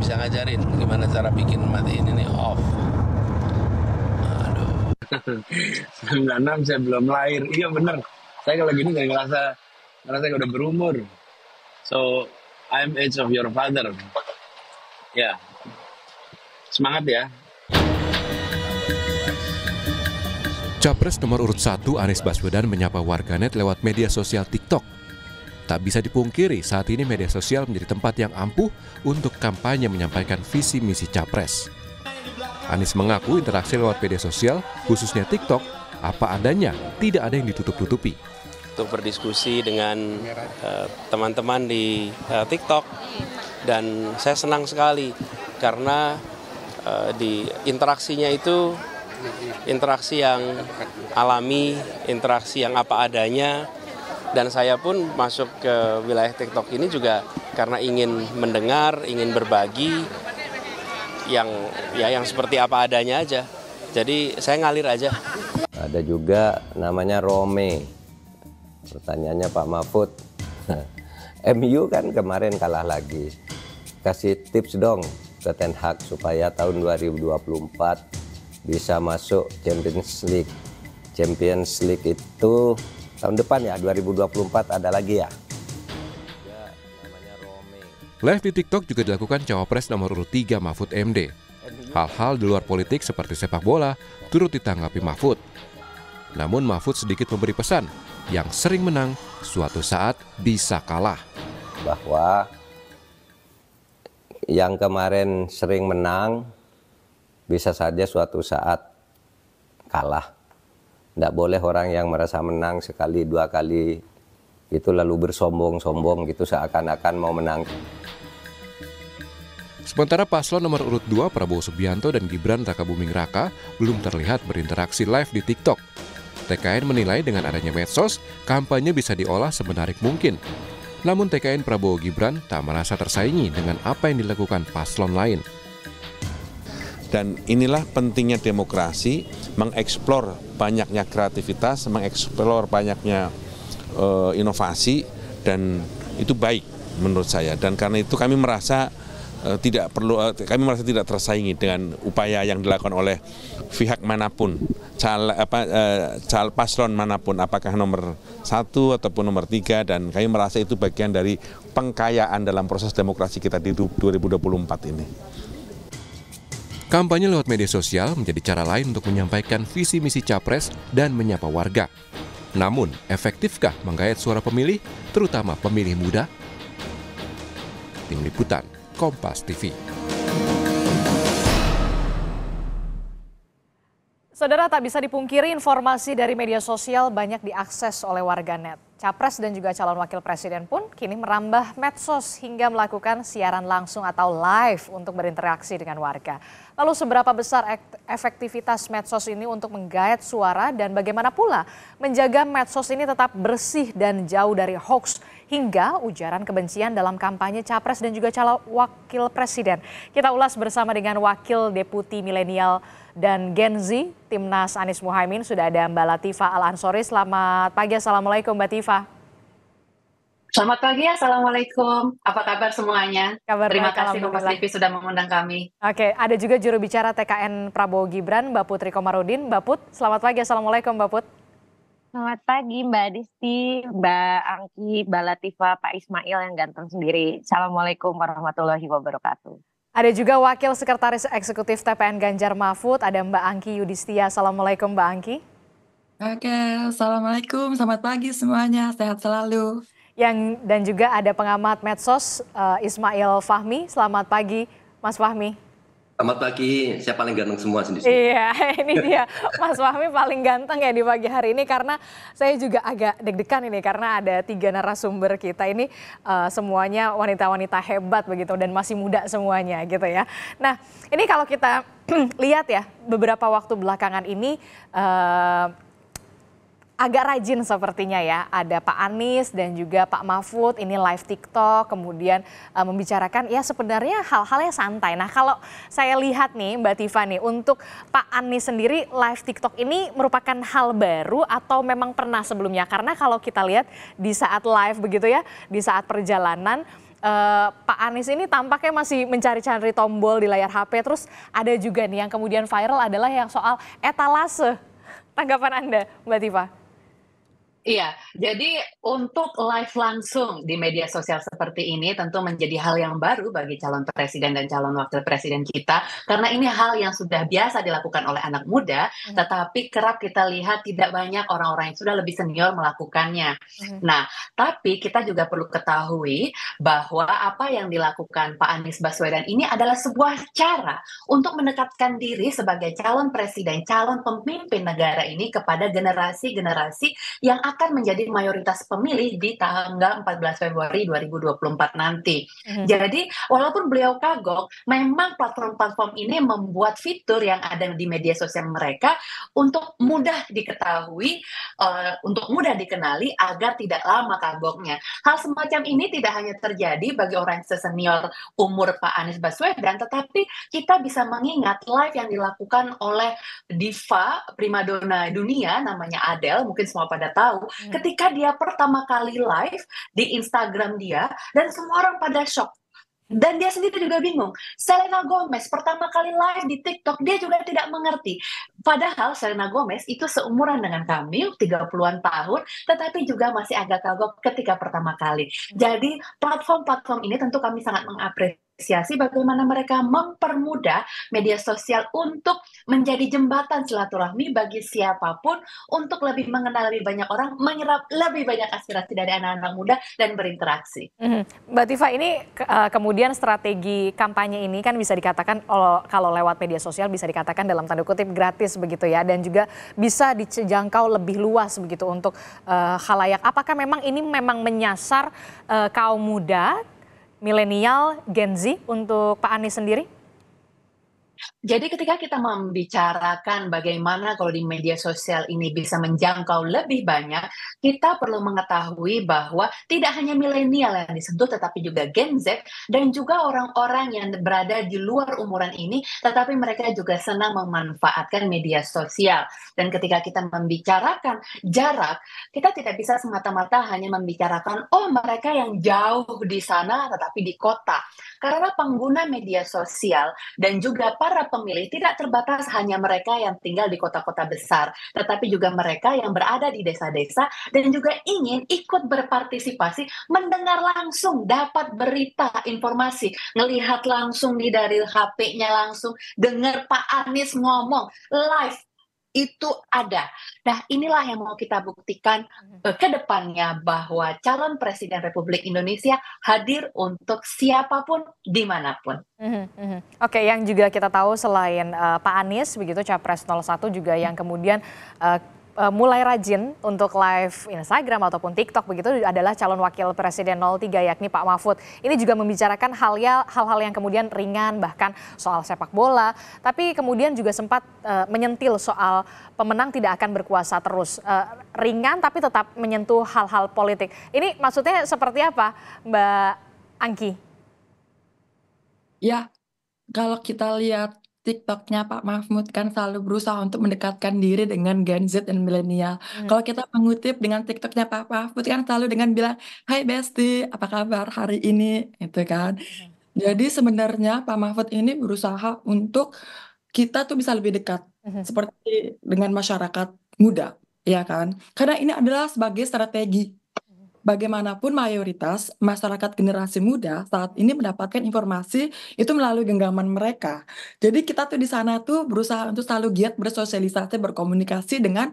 bisa ngajarin gimana cara bikin matiin ini nih off aduh 96 saya belum lahir iya bener saya kalau gini saya ngerasa ngerasa udah berumur so I'm age of your father ya yeah. semangat ya Capres nomor urut 1 Anies Baswedan menyapa warganet lewat media sosial TikTok Tak bisa dipungkiri, saat ini media sosial menjadi tempat yang ampuh untuk kampanye menyampaikan visi misi capres. Anies mengaku interaksi lewat media sosial, khususnya TikTok, apa adanya, tidak ada yang ditutup-tutupi. Untuk berdiskusi dengan eh, teman-teman uh, di uh, TikTok, dan saya senang sekali karena uh, di interaksinya itu interaksi yang alami, interaksi yang apa adanya, dan saya pun masuk ke wilayah TikTok ini juga karena ingin mendengar, ingin berbagi yang ya yang seperti apa adanya aja. Jadi saya ngalir aja. Ada juga namanya Rome. Pertanyaannya Pak Mahfud. MU kan kemarin kalah lagi. Kasih tips dong ke Ten Hag supaya tahun 2024 bisa masuk Champions League. Champions League itu tahun depan ya 2024 ada lagi ya. Live di TikTok juga dilakukan cawapres nomor urut 3 Mahfud MD. Hal-hal di luar politik seperti sepak bola turut ditanggapi Mahfud. Namun Mahfud sedikit memberi pesan, yang sering menang suatu saat bisa kalah. Bahwa yang kemarin sering menang bisa saja suatu saat kalah tidak boleh orang yang merasa menang sekali, dua kali, itu lalu bersombong-sombong gitu seakan-akan mau menang. Sementara paslon nomor urut 2 Prabowo Subianto dan Gibran Raka Buming Raka belum terlihat berinteraksi live di TikTok. TKN menilai dengan adanya medsos, kampanye bisa diolah semenarik mungkin. Namun TKN Prabowo Gibran tak merasa tersaingi dengan apa yang dilakukan paslon lain. Dan inilah pentingnya demokrasi, mengeksplor banyaknya kreativitas, mengeksplor banyaknya uh, inovasi, dan itu baik menurut saya. Dan karena itu kami merasa uh, tidak perlu, uh, kami merasa tidak tersaingi dengan upaya yang dilakukan oleh pihak manapun, cal, apa, cal paslon manapun, apakah nomor satu ataupun nomor tiga, dan kami merasa itu bagian dari pengkayaan dalam proses demokrasi kita di 2024 ini. Kampanye lewat media sosial menjadi cara lain untuk menyampaikan visi misi capres dan menyapa warga. Namun, efektifkah menggayat suara pemilih, terutama pemilih muda? Tim Liputan, Kompas TV. Saudara tak bisa dipungkiri informasi dari media sosial banyak diakses oleh warga net. Capres dan juga calon wakil presiden pun kini merambah medsos hingga melakukan siaran langsung atau live untuk berinteraksi dengan warga. Lalu seberapa besar efektivitas medsos ini untuk menggayat suara dan bagaimana pula menjaga medsos ini tetap bersih dan jauh dari hoax hingga ujaran kebencian dalam kampanye capres dan juga calon wakil presiden. Kita ulas bersama dengan Wakil Deputi Milenial dan Gen Z Timnas Anies Muhaimin sudah ada Mbak Latifa Al Ansori. Selamat pagi, Assalamualaikum Mbak Tifa. Selamat pagi, Assalamualaikum. Apa kabar semuanya? Kabar Terima kasih Kompas TV sudah mengundang kami. Oke, ada juga juru bicara TKN Prabowo Gibran, Mbak Putri Komarudin. Mbak Put, selamat pagi, Assalamualaikum Mbak Put. Selamat pagi Mbak Disti, Mbak Angki, Mbak Latifa, Pak Ismail yang ganteng sendiri. Assalamualaikum warahmatullahi wabarakatuh. Ada juga Wakil Sekretaris Eksekutif TPN Ganjar Mahfud, ada Mbak Angki Yudhistia. Assalamualaikum Mbak Angki. Oke, Assalamualaikum, selamat pagi semuanya, sehat selalu yang dan juga ada pengamat medsos uh, Ismail Fahmi. Selamat pagi, Mas Fahmi. Selamat pagi, saya paling ganteng semua sendiri. Iya, ini dia Mas Fahmi paling ganteng ya di pagi hari ini karena saya juga agak deg-degan ini karena ada tiga narasumber kita ini uh, semuanya wanita-wanita hebat begitu dan masih muda semuanya gitu ya. Nah, ini kalau kita lihat ya beberapa waktu belakangan ini. Uh, agak rajin sepertinya ya. Ada Pak Anies dan juga Pak Mahfud ini live TikTok kemudian uh, membicarakan ya sebenarnya hal-hal yang santai. Nah, kalau saya lihat nih Mbak Tiffany untuk Pak Anies sendiri live TikTok ini merupakan hal baru atau memang pernah sebelumnya? Karena kalau kita lihat di saat live begitu ya, di saat perjalanan Uh, Pak Anies ini tampaknya masih mencari-cari tombol di layar HP. Terus ada juga nih yang kemudian viral adalah yang soal etalase. Tanggapan Anda, Mbak Tifa? Iya, jadi untuk live langsung di media sosial seperti ini tentu menjadi hal yang baru bagi calon presiden dan calon wakil presiden kita karena ini hal yang sudah biasa dilakukan oleh anak muda, hmm. tetapi kerap kita lihat tidak banyak orang-orang yang sudah lebih senior melakukannya. Hmm. Nah, tapi kita juga perlu ketahui bahwa apa yang dilakukan Pak Anies Baswedan ini adalah sebuah cara untuk mendekatkan diri sebagai calon presiden, calon pemimpin negara ini kepada generasi-generasi yang akan menjadi mayoritas pemilih di tanggal 14 Februari 2024 nanti. Mm-hmm. Jadi walaupun beliau kagok, memang platform-platform ini membuat fitur yang ada di media sosial mereka untuk mudah diketahui, uh, untuk mudah dikenali agar tidak lama kagoknya. Hal semacam ini tidak hanya terjadi bagi orang sesenior umur Pak Anies Baswedan, tetapi kita bisa mengingat live yang dilakukan oleh diva primadona dunia namanya Adele, mungkin semua pada tahu tahu hmm. ketika dia pertama kali live di Instagram dia dan semua orang pada shock dan dia sendiri juga bingung. Selena Gomez pertama kali live di TikTok, dia juga tidak mengerti. Padahal Selena Gomez itu seumuran dengan kami, 30-an tahun, tetapi juga masih agak kagok ketika pertama kali. Hmm. Jadi platform-platform ini tentu kami sangat mengapresiasi apresiasi bagaimana mereka mempermudah media sosial untuk menjadi jembatan silaturahmi bagi siapapun untuk lebih mengenal lebih banyak orang, menyerap lebih banyak aspirasi dari anak-anak muda dan berinteraksi. Mm-hmm. Mbak Tifa, ini ke- eh, kemudian strategi kampanye ini kan bisa dikatakan kalau lewat media sosial bisa dikatakan dalam tanda kutip gratis begitu ya dan juga bisa dijangkau lebih luas begitu untuk uh, halayak. Apakah memang ini memang menyasar uh, kaum muda milenial, Gen Z untuk Pak Anies sendiri? Jadi ketika kita membicarakan bagaimana kalau di media sosial ini bisa menjangkau lebih banyak, kita perlu mengetahui bahwa tidak hanya milenial yang disentuh tetapi juga Gen Z dan juga orang-orang yang berada di luar umuran ini tetapi mereka juga senang memanfaatkan media sosial. Dan ketika kita membicarakan jarak, kita tidak bisa semata-mata hanya membicarakan oh mereka yang jauh di sana tetapi di kota. Karena pengguna media sosial dan juga para pemilih tidak terbatas hanya mereka yang tinggal di kota-kota besar, tetapi juga mereka yang berada di desa-desa dan juga ingin ikut berpartisipasi, mendengar langsung, dapat berita, informasi, melihat langsung di dari HP-nya langsung, dengar Pak Anies ngomong live itu ada. Nah, inilah yang mau kita buktikan hmm. eh, ke depannya bahwa calon presiden Republik Indonesia hadir untuk siapapun dimanapun. Mm -hmm. Oke, okay, yang juga kita tahu selain uh, Pak Anies begitu capres 01 juga yang kemudian uh, Eh, mulai rajin untuk live Instagram ataupun TikTok begitu adalah calon wakil presiden 03 yakni Pak Mahfud. Ini juga membicarakan hal ya, hal-hal yang kemudian ringan bahkan soal sepak bola, tapi kemudian juga sempat uh, menyentil soal pemenang tidak akan berkuasa terus. Uh, ringan tapi tetap menyentuh hal-hal politik. Ini maksudnya seperti apa, Mbak Angki? Ya, kalau kita lihat TikToknya Pak Mahfud kan selalu berusaha untuk mendekatkan diri dengan Gen Z dan milenial. Hmm. Kalau kita mengutip dengan TikToknya Pak Mahfud kan selalu dengan bilang, Hai Besti, apa kabar hari ini? Itu kan. Hmm. Jadi sebenarnya Pak Mahfud ini berusaha untuk kita tuh bisa lebih dekat. Hmm. Seperti dengan masyarakat muda, ya kan. Karena ini adalah sebagai strategi bagaimanapun mayoritas masyarakat generasi muda saat ini mendapatkan informasi itu melalui genggaman mereka. Jadi kita tuh di sana tuh berusaha untuk selalu giat bersosialisasi, berkomunikasi dengan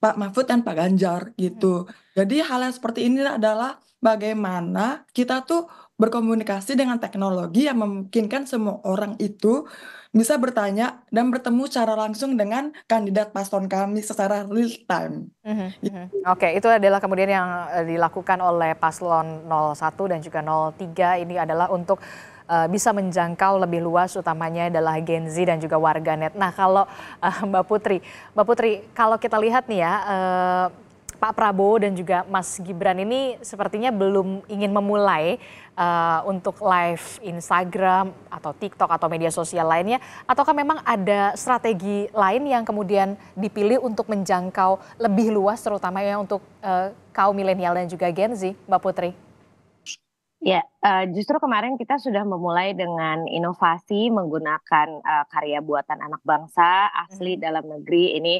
Pak Mahfud dan Pak Ganjar gitu. Hmm. Jadi hal yang seperti ini adalah bagaimana kita tuh berkomunikasi dengan teknologi yang memungkinkan semua orang itu bisa bertanya dan bertemu secara langsung dengan kandidat paslon kami secara real time. Mm-hmm. Oke, okay, itu adalah kemudian yang eh, dilakukan oleh paslon 01 dan juga 03 ini adalah untuk eh, bisa menjangkau lebih luas utamanya adalah Gen Z dan juga warganet. Nah kalau eh, Mbak Putri, Mbak Putri kalau kita lihat nih ya uh, Pak Prabowo dan juga Mas Gibran ini sepertinya belum ingin memulai uh, untuk live Instagram atau TikTok atau media sosial lainnya, ataukah memang ada strategi lain yang kemudian dipilih untuk menjangkau lebih luas, terutama ya untuk uh, kaum milenial dan juga Gen Z, Mbak Putri? Ya, eh, justru kemarin kita sudah memulai dengan inovasi menggunakan karya buatan anak bangsa asli hmm. dalam negeri ini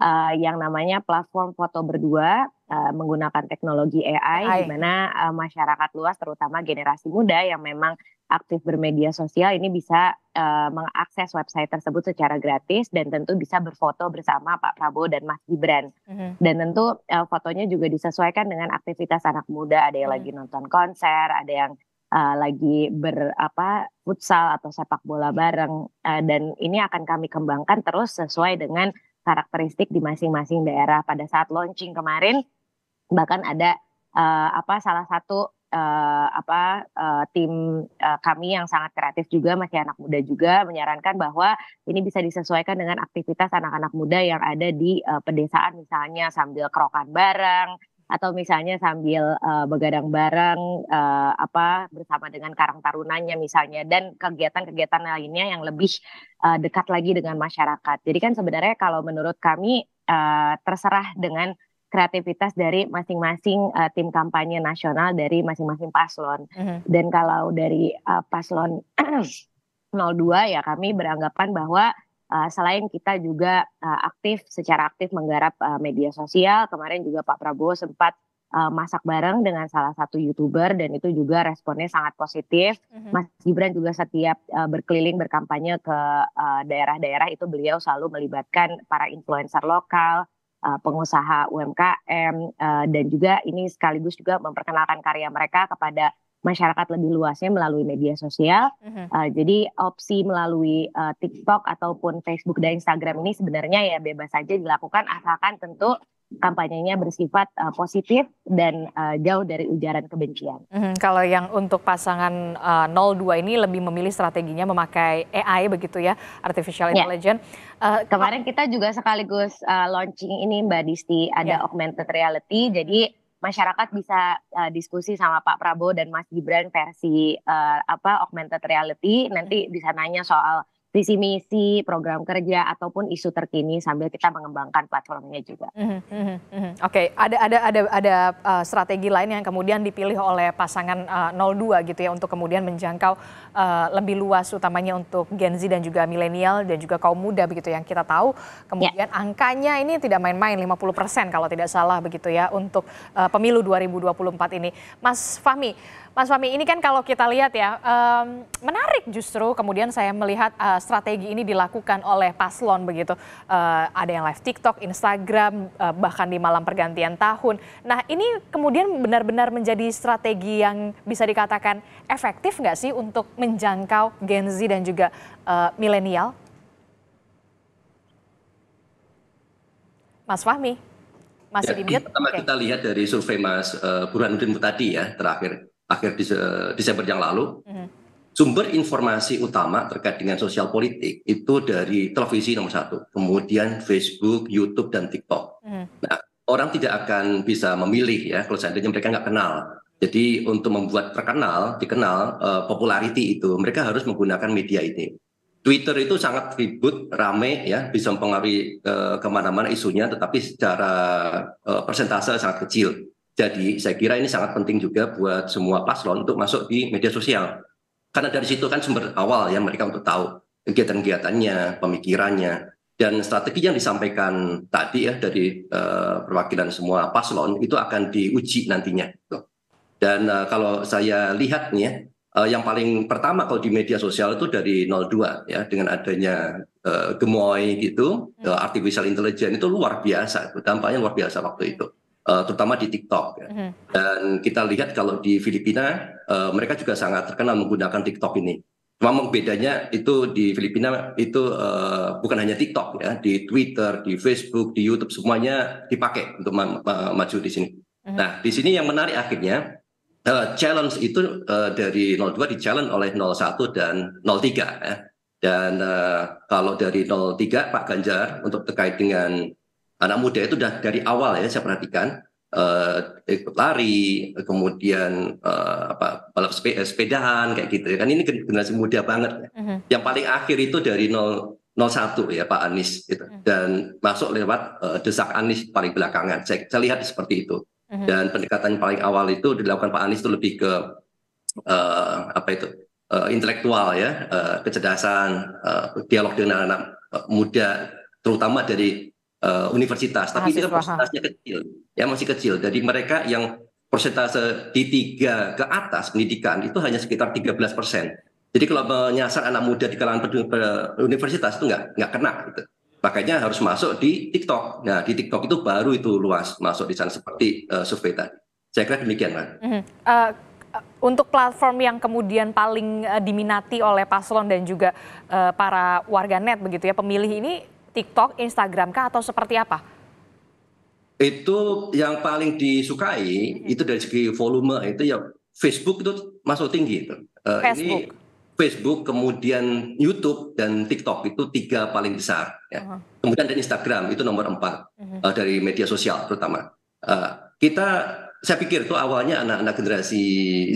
uh, yang namanya platform foto berdua uh, menggunakan teknologi AI, AI. di mana uh, masyarakat luas terutama generasi muda yang memang aktif bermedia sosial ini bisa uh, mengakses website tersebut secara gratis dan tentu bisa berfoto bersama Pak Prabowo dan Mas Gibran. Mm-hmm. Dan tentu uh, fotonya juga disesuaikan dengan aktivitas anak muda, ada yang mm-hmm. lagi mm. nonton konser, ada yang uh, lagi ber apa futsal atau sepak bola bareng uh, dan ini akan kami kembangkan terus sesuai dengan karakteristik di masing-masing daerah. Pada saat launching kemarin bahkan ada uh, apa salah satu uh, apa uh, tim uh, kami yang sangat kreatif juga masih anak muda juga menyarankan bahwa ini bisa disesuaikan dengan aktivitas anak-anak muda yang ada di uh, pedesaan misalnya sambil kerokan bareng atau misalnya sambil uh, begadang bareng uh, apa bersama dengan karang tarunanya misalnya dan kegiatan-kegiatan lainnya yang lebih uh, dekat lagi dengan masyarakat. Jadi kan sebenarnya kalau menurut kami uh, terserah dengan kreativitas dari masing-masing uh, tim kampanye nasional dari masing-masing paslon. Mm -hmm. Dan kalau dari uh, paslon 02 ya kami beranggapan bahwa Eh, selain kita juga eh, aktif secara aktif menggarap eh, media sosial, kemarin juga Pak Prabowo sempat masak bareng dengan salah satu youtuber dan itu juga responnya sangat positif. Mhm. Mas Gibran juga setiap berkeliling berkampanye ke daerah-daerah itu beliau selalu melibatkan para influencer lokal, uh, pengusaha UMKM uh, dan juga ini sekaligus juga memperkenalkan karya mereka kepada masyarakat lebih luasnya melalui media sosial. Uh-huh. Uh, jadi opsi melalui uh, TikTok ataupun Facebook dan Instagram ini sebenarnya ya bebas saja dilakukan asalkan tentu kampanyenya bersifat uh, positif dan uh, jauh dari ujaran kebencian. Uh mm-hmm. -huh. Kalau yang untuk pasangan uh, 02 ini lebih memilih strateginya memakai AI begitu ya, artificial yeah. intelligence. Uh, Kemarin kita juga sekaligus uh, launching ini Mbak Disti ada yeah. augmented reality. Jadi masyarakat bisa uh, diskusi sama Pak Prabowo dan Mas Gibran versi uh, apa augmented reality nanti iya. bisa nanya soal visi misi, program kerja ataupun isu terkini sambil kita mengembangkan platformnya juga. Mm -hmm. Oke, okay. ada ada ada ada uh, strategi lain yang kemudian dipilih oleh pasangan uh, eh, 02 gitu ya untuk kemudian menjangkau uh, lebih luas utamanya untuk Gen Z dan juga milenial dan juga kaum muda begitu yang kita tahu. Kemudian yeah. angkanya ini tidak main-main 50% kalau tidak salah begitu ya untuk uh, pemilu 2024 ini. Mas Fahmi, Mas Fami, ini kan kalau kita lihat ya, um, menarik justru kemudian saya melihat uh, strategi ini dilakukan oleh paslon begitu. Uh, ada yang live TikTok, Instagram, uh, bahkan di malam pergantian tahun. Nah ini kemudian benar-benar menjadi strategi yang bisa dikatakan efektif nggak sih untuk menjangkau Gen Z dan juga uh, milenial? Mas Fahmi, masih ya, di mute? Pertama okay. kita lihat dari survei Mas uh, Burhanuddin tadi ya, terakhir akhir Desember yang lalu. Mm-hmm. Sumber informasi utama terkait dengan sosial politik itu dari televisi nomor satu, kemudian Facebook, YouTube, dan TikTok. Mm-hmm. Nah, orang tidak akan bisa memilih ya kalau seandainya mereka nggak kenal. Jadi untuk membuat terkenal, dikenal, uh, popularity itu mereka harus menggunakan media ini. Twitter itu sangat ribut, rame ya, bisa mempengaruhi uh, kemana-mana isunya, tetapi secara uh, persentase sangat kecil. Jadi saya kira ini sangat penting juga buat semua paslon untuk masuk di media sosial. Karena dari situ kan sumber awal ya mereka untuk tahu kegiatan-kegiatannya, pemikirannya, dan strategi yang disampaikan tadi ya dari uh, perwakilan semua paslon itu akan diuji nantinya. Dan uh, kalau saya lihat nih ya, uh, yang paling pertama kalau di media sosial itu dari 02 ya dengan adanya uh, gemoy gitu, uh, artificial intelligence itu luar biasa, dampaknya luar biasa waktu itu uh, terutama di TikTok. Ya. Mm -hmm. Dan kita lihat kalau di Filipina uh, mereka juga sangat terkenal menggunakan TikTok ini. Memang bedanya itu di Filipina itu uh, bukan hanya TikTok ya, di Twitter, di Facebook, di YouTube semuanya dipakai untuk ma ma maju di sini. Mm -hmm. Nah, di sini yang menarik akhirnya uh, challenge itu uh, dari 02 di challenge oleh 01 dan 03 ya. Dan uh, kalau dari 03 Pak Ganjar untuk terkait dengan anak muda itu dah dari awal ya saya perhatikan uh, ikut lari, kemudian uh, apa balap eh, sepedahan kayak gitu ya kan ini generasi muda banget ya. Uh-huh. Yang paling akhir itu dari 0 01 ya Pak Anies gitu. Uh-huh. dan masuk lewat uh, desak Anies paling belakangan. Saya, saya lihat seperti itu. Uh-huh. Dan pendekatan paling awal itu dilakukan Pak Anies itu lebih ke uh, apa itu? Uh, intelektual ya, uh, kecerdasan, uh, dialog dengan -anak muda terutama dari Eh, universitas tapi itu kan persentasenya kecil ya masih kecil jadi mereka yang persentase di tiga ke atas pendidikan itu hanya sekitar 13 persen jadi kalau menyasar anak muda di kalangan universitas itu nggak nggak kena gitu makanya harus masuk di TikTok nah di TikTok itu baru itu luas masuk di sana seperti uh, survei tadi saya kira demikian kan mm -hmm. uh, untuk platform yang kemudian paling uh, diminati oleh paslon dan juga uh, para warganet begitu ya pemilih ini TikTok, Instagram kah atau seperti apa? Itu yang paling disukai itu dari segi volume itu ya Facebook itu masuk tinggi itu. Uh, Facebook. Ini Facebook, kemudian YouTube dan TikTok itu tiga paling besar. Ya. Uh -huh. Kemudian dan Instagram itu nomor empat uh -huh. uh, dari media sosial terutama. Uh, kita saya pikir itu awalnya anak-anak generasi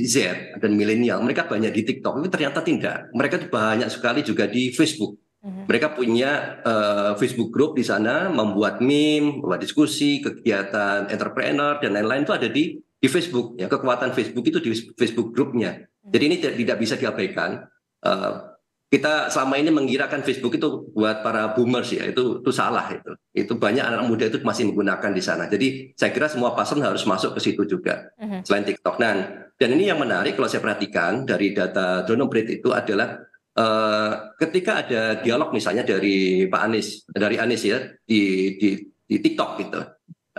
Z dan milenial mereka banyak di TikTok, tapi ternyata tidak. Mereka banyak sekali juga di Facebook. Mhm. Mereka punya uh, Facebook group di sana, membuat meme, membuat diskusi, kegiatan entrepreneur dan lain-lain itu ada di di Facebook. Ya, kekuatan Facebook itu di Facebook grupnya. Mhm. Jadi ini tidak, bisa diabaikan. Uh, kita selama ini mengirakan Facebook itu buat para boomers ya, itu itu salah itu. Itu banyak anak muda itu masih menggunakan di sana. Jadi saya kira semua pasien harus masuk ke situ juga mhm. selain TikTok. Nah, dan ini yang menarik kalau saya perhatikan dari data Drone Operate itu adalah Uh, ketika ada dialog misalnya dari Pak Anies, dari Anies ya di di, di TikTok gitu,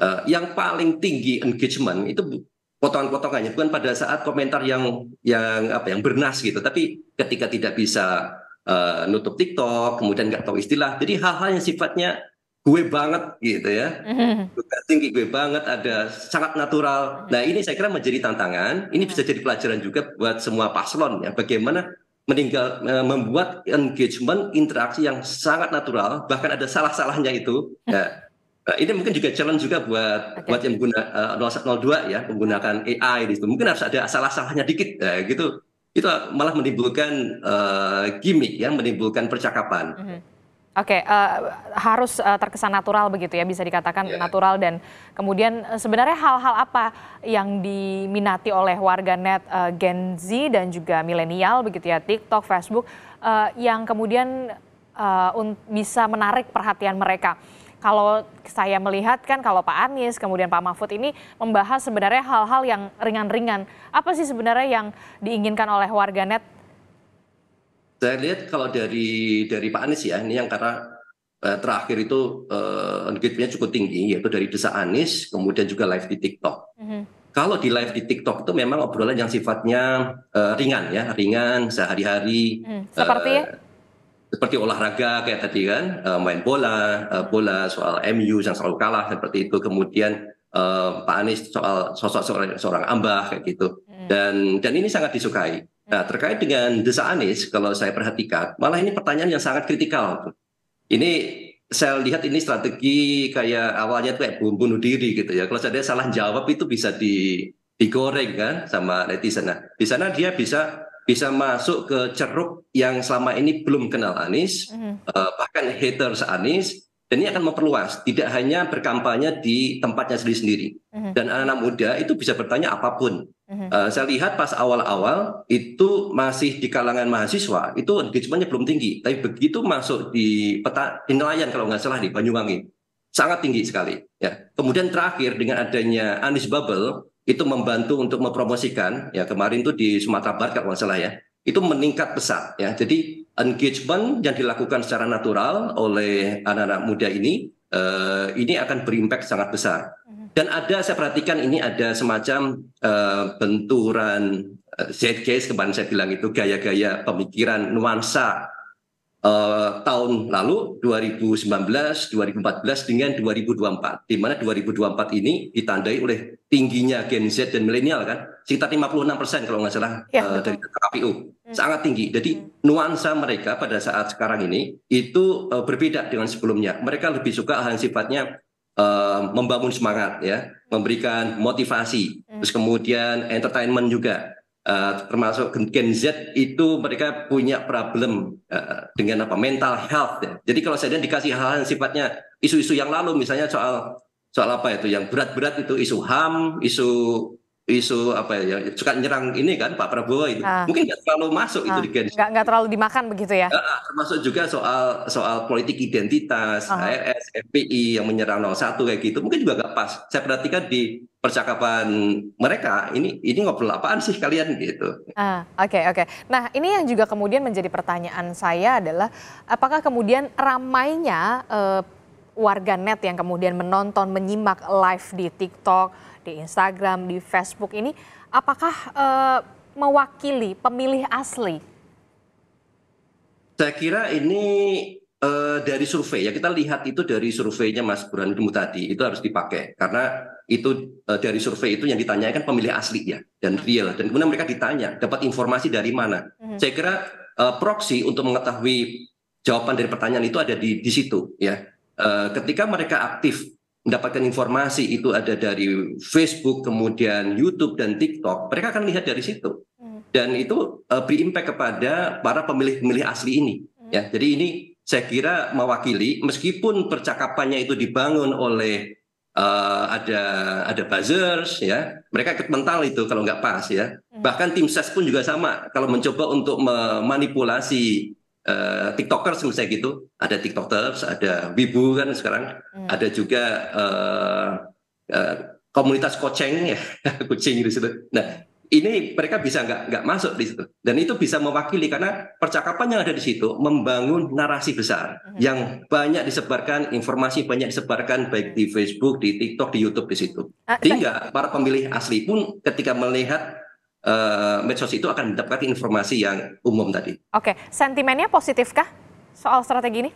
uh, yang paling tinggi engagement itu potongan-potongannya bukan pada saat komentar yang yang apa yang bernas gitu, tapi ketika tidak bisa uh, nutup TikTok, kemudian nggak tahu istilah, jadi hal-hal yang sifatnya gue banget gitu ya, juga tinggi gue banget, ada sangat natural. Nah ini saya kira menjadi tantangan, ini nah. bisa jadi pelajaran juga buat semua paslon ya, bagaimana meninggal e, membuat engagement interaksi yang sangat natural bahkan ada salah-salahnya itu ya. Nah, ini mungkin juga challenge juga buat okay. buat yang pengguna e, uh, 02 ya menggunakan AI di Mungkin harus ada salah-salahnya dikit ya, gitu. Itu malah menimbulkan uh, gimmick ya, menimbulkan percakapan. Mm -hmm. Oke, okay, uh, eh, harus uh, terkesan natural begitu ya, bisa dikatakan yeah. natural dan kemudian eh, sebenarnya hal-hal apa yang diminati oleh warganet uh, Gen Z dan juga milenial begitu ya, TikTok, Facebook uh, yang kemudian uh, bisa menarik perhatian mereka. Kalau saya melihat kan kalau Pak Anies kemudian Pak Mahfud ini membahas sebenarnya hal-hal yang ringan-ringan. Apa sih sebenarnya yang diinginkan oleh warga warganet saya lihat kalau dari dari Pak Anies ya ini yang karena eh, terakhir itu eh, engagementnya cukup tinggi yaitu dari desa Anies kemudian juga live di TikTok. Mm -hmm. Kalau di live di TikTok itu memang obrolan yang sifatnya eh, ringan ya ringan sehari-hari. Mm, seperti eh, seperti olahraga kayak tadi kan uh, main bola uh, bola soal MU yang selalu kalah seperti itu kemudian uh, Pak Anies soal sosok seorang, seorang ambah kayak gitu mm. dan dan ini sangat disukai Nah, terkait dengan desa Anies, kalau saya perhatikan, malah ini pertanyaan yang sangat kritikal. Ini saya lihat ini strategi kayak awalnya tuh kayak bunuh, bunuh diri gitu ya. Kalau saya salah jawab itu bisa di, digoreng kan sama netizen. Nah, di sana dia bisa bisa masuk ke ceruk yang selama ini belum kenal Anies, mm. uh, bahkan haters Anies, dan ini akan memperluas. Tidak hanya berkampanye di tempatnya sendiri-sendiri. Mm. Dan anak-anak muda itu bisa bertanya apapun Uh, saya lihat pas awal-awal itu masih di kalangan mahasiswa itu engagementnya belum tinggi, tapi begitu masuk di peta nelayan kalau nggak salah di Banyuwangi sangat tinggi sekali. Ya. Kemudian terakhir dengan adanya Anis Bubble itu membantu untuk mempromosikan ya kemarin itu di Sumatera Barat kalau nggak salah ya itu meningkat pesat ya. Jadi engagement yang dilakukan secara natural oleh anak-anak muda ini uh, ini akan berimpact sangat besar dan ada saya perhatikan ini ada semacam uh, benturan uh, eh, case kemarin saya bilang itu gaya-gaya pemikiran nuansa uh, tahun lalu 2019, 2014 dengan 2024. Di mana 2024 ini ditandai oleh tingginya Gen Z dan milenial kan, sekitar 56 persen kalau nggak salah ya, uh, dari KPU, hmm. sangat tinggi. Jadi hmm. nuansa mereka pada saat sekarang ini itu uh, berbeda dengan sebelumnya. Mereka lebih suka hal yang sifatnya uh, membangun semangat ya, memberikan motivasi, hmm. terus kemudian entertainment juga. Uh, termasuk Gen Z itu mereka punya problem uh, dengan apa mental health ya. Jadi kalau saya dikasih hal-hal yang sifatnya isu-isu yang lalu misalnya soal soal apa itu yang berat-berat itu isu HAM, isu isu apa ya, ya suka nyerang ini kan Pak Prabowo itu ah. mungkin nggak terlalu masuk ah. itu di gen nggak nggak terlalu dimakan begitu ya nah, termasuk juga soal soal politik identitas -huh. Ah. ARS FPI yang menyerang 01 kayak gitu mungkin juga nggak pas saya perhatikan di percakapan mereka ini ini ngobrol apaan sih kalian gitu ah oke okay, oke okay. nah ini yang juga kemudian menjadi pertanyaan saya adalah apakah kemudian ramainya eh, net yang kemudian menonton menyimak live di TikTok di Instagram, di Facebook ini, apakah uh, mewakili pemilih asli? Saya kira ini Uh, dari survei ya kita lihat itu dari surveinya Mas Burhan Demu tadi itu harus dipakai karena itu uh, dari survei itu yang ditanyakan pemilih asli ya dan real dan kemudian mereka ditanya dapat informasi dari mana mm-hmm. saya kira uh, proksi untuk mengetahui jawaban dari pertanyaan itu ada di di situ ya ketika mereka aktif mendapatkan informasi itu ada dari Facebook, kemudian YouTube dan TikTok, mereka akan lihat dari situ. Hmm. Dan itu uh, eh, beri impact kepada para pemilih-pemilih asli ini. Hmm. Ya, jadi ini saya kira mewakili meskipun percakapannya itu dibangun oleh uh, ada ada buzzers ya, mereka ikut mental itu kalau nggak pas ya. Hmm. Bahkan tim ses pun juga sama kalau mencoba untuk memanipulasi uh, tiktokers misalnya gitu ada tiktokers ada wibu kan sekarang hmm. ada juga uh, uh, komunitas koceng ya kucing di situ nah ini mereka bisa nggak nggak masuk di situ dan itu bisa mewakili karena percakapan yang ada di situ membangun narasi besar hmm yang banyak disebarkan informasi banyak disebarkan baik di Facebook di TikTok di YouTube di situ ah, sehingga para pemilih asli pun ketika melihat Eh, medsos itu akan mendapatkan informasi yang umum tadi. Oke, sentimennya positifkah soal strategi ini?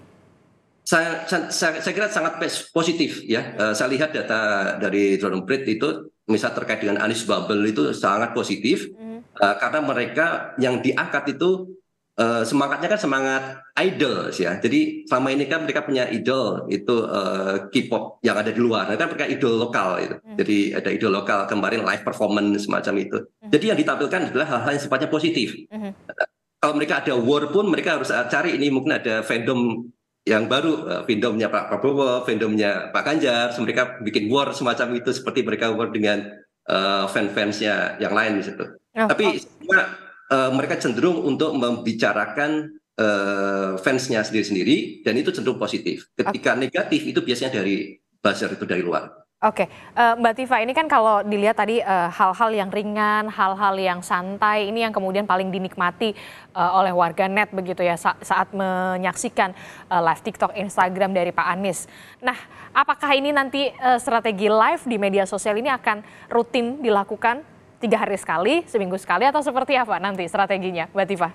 Saya, saya, saya kira sangat positif ya. Uh, saya lihat data dari Drone Brit itu, misal terkait dengan Anies Bubble itu sangat positif mm. uh, karena mereka yang diangkat itu Eh, semangatnya kan semangat idol ya. Jadi selama ini kan mereka punya idol itu uh, K-pop yang ada di luar. Nah, kan mereka idol lokal itu. Hmm. Jadi ada idol lokal kemarin live performance semacam itu. Hmm. Jadi yang ditampilkan adalah hal-hal yang sifatnya positif. Hmm. Kalau mereka ada war pun mereka harus eh, cari ini mungkin ada fandom yang baru fandomnya Pak Prabowo, fandomnya Pak Ganjar, mereka bikin war semacam itu seperti mereka war dengan uh, fan-fansnya yang lain di situ. Oh, Tapi oh uh, mereka cenderung untuk membicarakan uh, fansnya sendiri-sendiri dan itu cenderung positif. Ketika okay. negatif itu biasanya dari buzzer itu dari luar. Oke, okay. uh, eh, Mbak Tifa ini kan kalau dilihat tadi hal-hal uh, yang ringan, hal-hal yang santai ini yang kemudian paling dinikmati uh, oleh warga net begitu ya sa saat menyaksikan uh, live TikTok, Instagram dari Pak Anies. Nah, apakah ini nanti uh, strategi live di media sosial ini akan rutin dilakukan tiga hari sekali, seminggu sekali, atau seperti apa nanti strateginya, Mbak Tifa?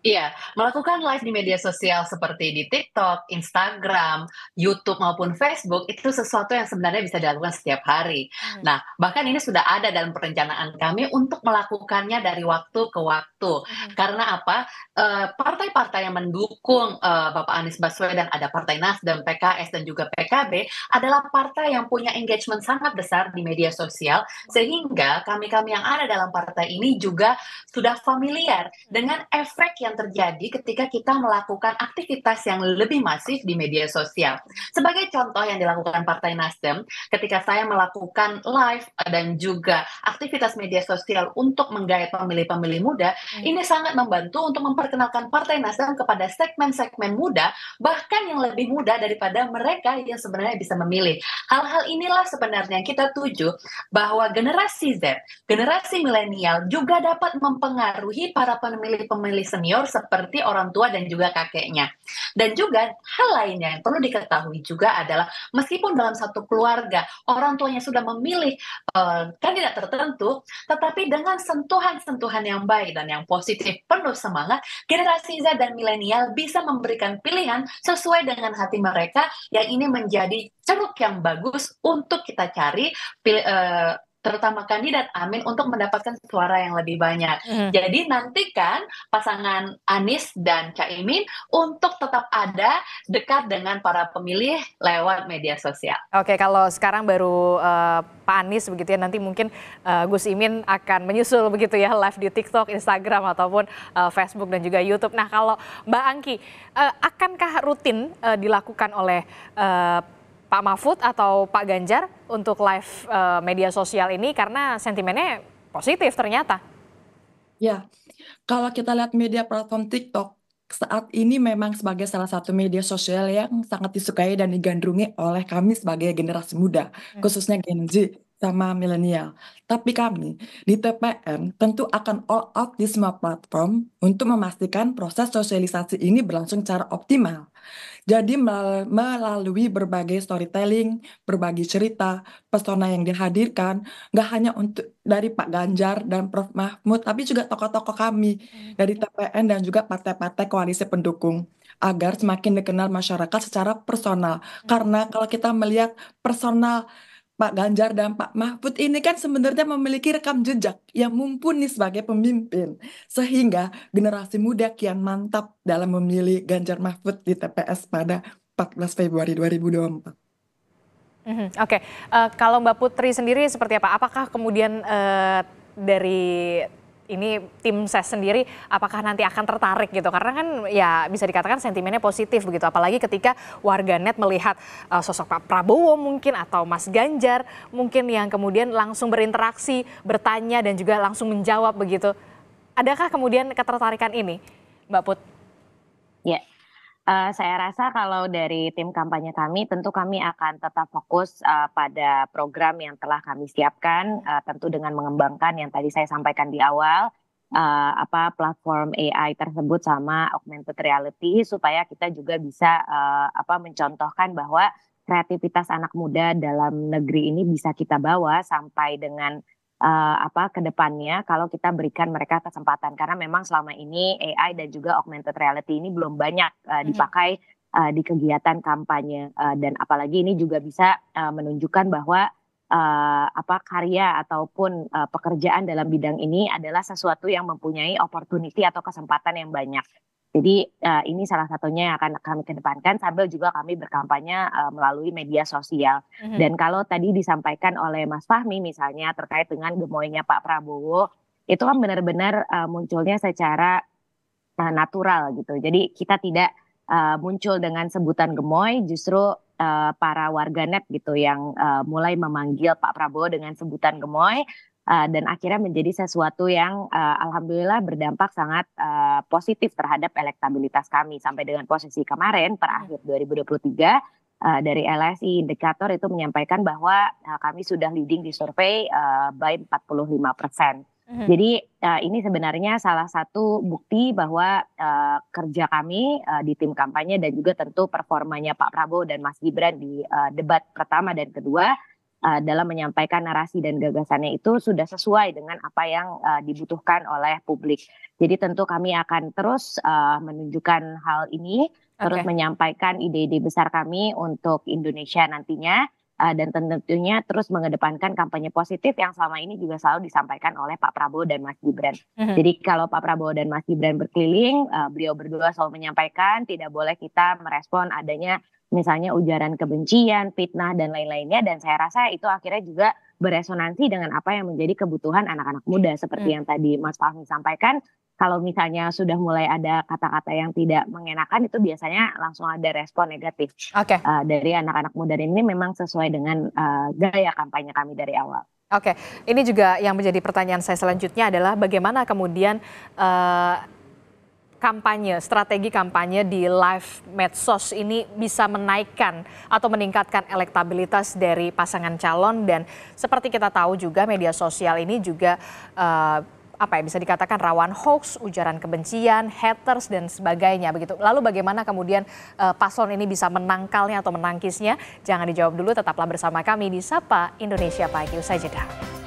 Iya, melakukan live di media sosial seperti di TikTok, Instagram, YouTube maupun Facebook itu sesuatu yang sebenarnya bisa dilakukan setiap hari. Hmm. Nah, bahkan ini sudah ada dalam perencanaan kami untuk melakukannya dari waktu ke waktu. Hmm. Karena apa? Eh, partai-partai yang mendukung eh, Bapak Anies Baswedan, ada Partai Nasdem, PKS dan juga PKB adalah partai yang punya engagement sangat besar di media sosial sehingga kami-kami yang ada dalam partai ini juga sudah familiar dengan efek yang yang terjadi ketika kita melakukan aktivitas yang lebih masif di media sosial. Sebagai contoh yang dilakukan Partai Nasdem, ketika saya melakukan live dan juga aktivitas media sosial untuk menggait pemilih-pemilih muda, hmm. ini sangat membantu untuk memperkenalkan Partai Nasdem kepada segmen-segmen muda, bahkan yang lebih muda daripada mereka yang sebenarnya bisa memilih. Hal-hal inilah sebenarnya yang kita tuju bahwa generasi Z, generasi milenial juga dapat mempengaruhi para pemilih-pemilih senior senior seperti orang tua dan juga kakeknya. Dan juga hal lainnya yang perlu diketahui juga adalah meskipun dalam satu keluarga orang tuanya sudah memilih uh, kandidat tertentu, tetapi dengan sentuhan-sentuhan yang baik dan yang positif penuh semangat, generasi Z dan milenial bisa memberikan pilihan sesuai dengan hati mereka yang ini menjadi ceruk yang bagus untuk kita cari pilih, eh, uh, terutama kandidat Amin untuk mendapatkan suara yang lebih banyak. Mm. Jadi nantikan pasangan Anies dan Caimin untuk tetap ada dekat dengan para pemilih lewat media sosial. Oke, kalau sekarang baru uh, Pak Anies begitu ya, nanti mungkin uh, Gus Imin akan menyusul begitu ya live di TikTok, Instagram ataupun uh, Facebook dan juga YouTube. Nah, kalau Mbak Angki, uh, akankah rutin uh, dilakukan oleh uh, Pak Mahfud atau Pak Ganjar untuk live uh, media sosial ini karena sentimennya positif ternyata. Ya, kalau kita lihat media platform TikTok saat ini memang sebagai salah satu media sosial yang sangat disukai dan digandrungi oleh kami sebagai generasi muda, hmm. khususnya Gen Z sama milenial. Tapi kami di TPN tentu akan all out di semua platform untuk memastikan proses sosialisasi ini berlangsung secara optimal. Jadi melalui berbagai storytelling, berbagi cerita, pesona yang dihadirkan, nggak hanya untuk dari Pak Ganjar dan Prof. Mahmud, tapi juga tokoh-tokoh kami hmm. dari TPN dan juga partai-partai koalisi pendukung agar semakin dikenal masyarakat secara personal. Hmm. Karena kalau kita melihat personal Pak Ganjar dan Pak Mahfud ini kan sebenarnya memiliki rekam jejak yang mumpuni sebagai pemimpin. Sehingga generasi muda kian mantap dalam memilih Ganjar Mahfud di TPS pada 14 Februari 2024. Mm-hmm. Oke, okay. uh, eh, kalau Mbak Putri sendiri seperti apa? Apakah kemudian uh, dari ini tim saya sendiri apakah nanti akan tertarik gitu karena kan ya bisa dikatakan sentimennya positif begitu apalagi ketika warganet melihat uh, sosok Pak Prabowo mungkin atau Mas Ganjar mungkin yang kemudian langsung berinteraksi bertanya dan juga langsung menjawab begitu adakah kemudian ketertarikan ini Mbak Put? Ya, Uh, saya rasa kalau dari tim kampanye kami, tentu kami akan tetap fokus uh, pada program yang telah kami siapkan, uh, tentu dengan mengembangkan yang tadi saya sampaikan di awal, uh, apa platform AI tersebut sama augmented reality supaya kita juga bisa uh, apa mencontohkan bahwa kreativitas anak muda dalam negeri ini bisa kita bawa sampai dengan uh, apa kedepannya kalau kita berikan mereka kesempatan karena memang selama ini AI dan juga augmented reality ini belum banyak uh, dipakai uh, di kegiatan kampanye uh, dan apalagi ini juga bisa uh, menunjukkan bahwa uh, apa karya ataupun uh, pekerjaan dalam bidang ini adalah sesuatu yang mempunyai opportunity atau kesempatan yang banyak. Jadi uh, ini salah satunya yang akan kami kedepankan sambil juga kami berkampanye uh, melalui media sosial. Mm -hmm. Dan kalau tadi disampaikan oleh Mas Fahmi misalnya terkait dengan gemoynya Pak Prabowo, itu kan benar-benar uh, munculnya secara uh, natural gitu. Jadi kita tidak uh, muncul dengan sebutan gemoy, justru uh, para warganet gitu yang uh, mulai memanggil Pak Prabowo dengan sebutan gemoy Eh, dan akhirnya menjadi sesuatu yang uh, alhamdulillah berdampak sangat uh, positif terhadap elektabilitas kami sampai dengan posisi kemarin per hmm. akhir 2023 uh, dari LSI indikator itu menyampaikan bahwa uh, kami sudah leading di survei uh, by 45 persen. Hmm. Jadi uh, ini sebenarnya salah satu bukti bahwa uh, kerja kami uh, di tim kampanye dan juga tentu performanya Pak Prabowo dan Mas Gibran di uh, debat pertama dan kedua uh, dalam menyampaikan narasi dan gagasannya itu sudah sesuai dengan apa yang uh, dibutuhkan oleh publik. Jadi tentu kami akan terus uh, menunjukkan hal ini, okay. terus menyampaikan ide-ide besar kami untuk Indonesia nantinya uh, dan tentunya terus mengedepankan kampanye positif yang selama ini juga selalu disampaikan oleh Pak Prabowo dan Mas Gibran. Mm-hmm. Jadi kalau Pak Prabowo dan Mas Gibran berkeliling, uh, beliau berdua selalu menyampaikan tidak boleh kita merespon adanya misalnya ujaran kebencian, fitnah dan lain-lainnya dan saya rasa itu akhirnya juga beresonansi dengan apa yang menjadi kebutuhan anak-anak muda seperti hmm. yang tadi Mas Fahmi sampaikan kalau misalnya sudah mulai ada kata-kata yang tidak mengenakan itu biasanya langsung ada respon negatif okay. uh, eh, dari anak-anak muda ini memang sesuai dengan uh, gaya kampanye kami dari awal. Oke, okay. ini juga yang menjadi pertanyaan saya selanjutnya adalah bagaimana kemudian uh, kampanye, strategi kampanye di live medsos ini bisa menaikkan atau meningkatkan elektabilitas dari pasangan calon dan seperti kita tahu juga media sosial ini juga uh, apa ya bisa dikatakan rawan hoax, ujaran kebencian, haters dan sebagainya begitu. Lalu bagaimana kemudian uh, paslon ini bisa menangkalnya atau menangkisnya? Jangan dijawab dulu, tetaplah bersama kami di Sapa Indonesia Pagi usai jeda.